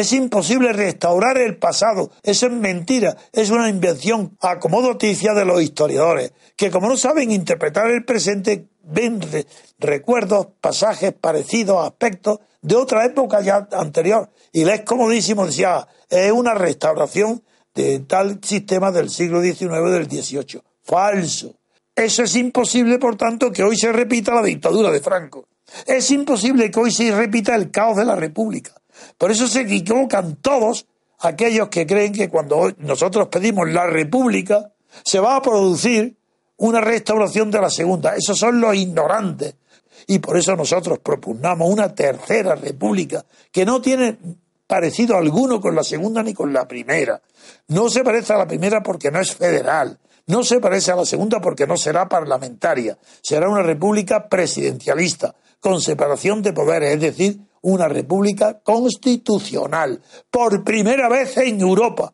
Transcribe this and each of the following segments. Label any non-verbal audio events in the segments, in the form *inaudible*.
Es imposible restaurar el pasado. Eso es mentira. Es una invención a de los historiadores, que como no saben interpretar el presente, ven recuerdos, pasajes parecidos, aspectos de otra época ya anterior. Y les comodísimo decía, es una restauración de tal sistema del siglo XIX, del XVIII. Falso. Eso es imposible, por tanto, que hoy se repita la dictadura de Franco. Es imposible que hoy se repita el caos de la República. Por eso se equivocan todos aquellos que creen que cuando nosotros pedimos la República se va a producir una restauración de la segunda. Esos son los ignorantes. Y por eso nosotros propugnamos una tercera república que no tiene parecido alguno con la segunda ni con la primera. No se parece a la primera porque no es federal. No se parece a la segunda porque no será parlamentaria. Será una república presidencialista, con separación de poderes, es decir, una república constitucional, por primera vez en Europa.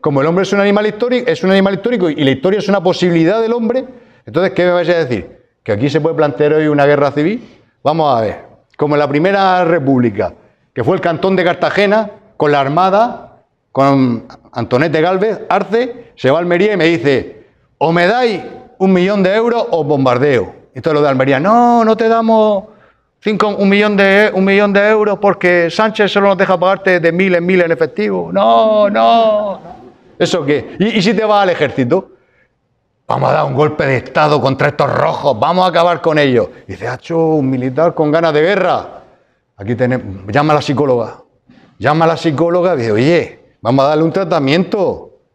Como el hombre es un animal histórico, es un animal histórico y la historia es una posibilidad del hombre, entonces ¿qué me vais a decir? Que aquí se puede plantear hoy una guerra civil. Vamos a ver, como en la primera república, que fue el cantón de Cartagena con la armada, con Antonete Galvez, Arce, se va a Almería y me dice, o me dais un millón de euros o bombardeo. Esto es lo de Almería. No, no te damos Cinco, un, millón de, un millón de euros porque Sánchez solo nos deja pagarte de mil en mil en efectivo. No, no. ¿Eso qué? ¿Y, si te vas al ejército? Vamos a dar un golpe de Estado contra estos rojos, vamos a acabar con ellos. Y dice, hecho un militar con ganas de guerra. Aquí tenemos, llama a la psicóloga. Llama a la psicóloga y dice, oye, vamos a darle un tratamiento. *laughs*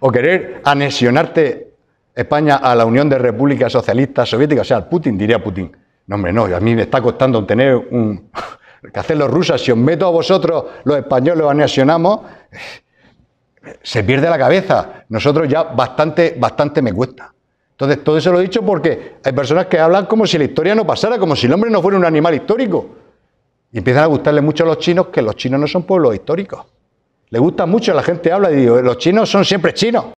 O, querer anexionarte España a la Unión de Repúblicas Socialistas Soviéticas, o sea, Putin, diría Putin. No, hombre, no, a mí me está costando tener un... *laughs* que hacer los rusas, si os meto a vosotros, los españoles los anexionamos, eh, se pierde la cabeza. Nosotros ya bastante, bastante me cuesta. Entonces, todo eso lo he dicho porque hay personas que hablan como si la historia no pasara, como si el hombre no fuera un animal histórico. Y empiezan a gustarle mucho a los chinos que los chinos no son pueblos históricos. Le gusta mucho, la gente habla y digo, los chinos son siempre chinos.